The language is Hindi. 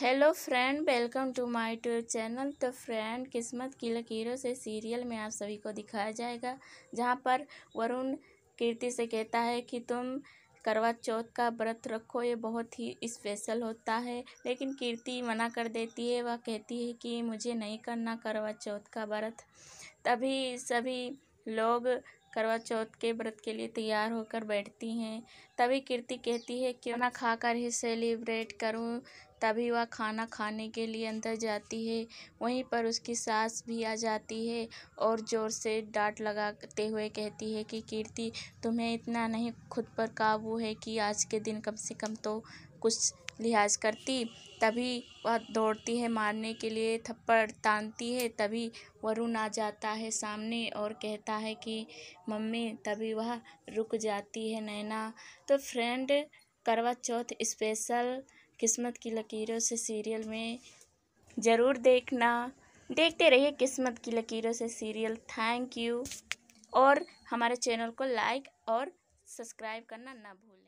hello friend welcome to my tube channel तो फ्रेंड किस्मत की लकीरों से सीरियल में आप सभी को दिखाया जाएगा जहाँ पर वरुण कीर्ति से कहता है कि तुम करवा चौथ का व्रत रखो ये बहुत ही स्पेशल होता है लेकिन कीर्ति मना कर देती है वह कहती है कि मुझे नहीं करना करवा चौथ का व्रत तभी सभी लोग करवा चौथ के व्रत के लिए तैयार होकर बैठती हैं तभी कीर्ति कहती है क्यों ना खाकर ही सेलिब्रेट करूं तभी वह खाना खाने के लिए अंदर जाती है वहीं पर उसकी सास भी आ जाती है और ज़ोर से डांट लगाते हुए कहती है कि कीर्ति तुम्हें इतना नहीं खुद पर काबू है कि आज के दिन कम से कम तो कुछ लिहाज करती तभी वह दौड़ती है मारने के लिए थप्पड़ तानती है तभी वरुण आ जाता है सामने और कहता है कि मम्मी तभी वह रुक जाती है नैना तो फ्रेंड करवा चौथ स्पेशल किस्मत की लकीरों से सीरियल में ज़रूर देखना देखते रहिए किस्मत की लकीरों से सीरियल थैंक यू और हमारे चैनल को लाइक और सब्सक्राइब करना ना भूलें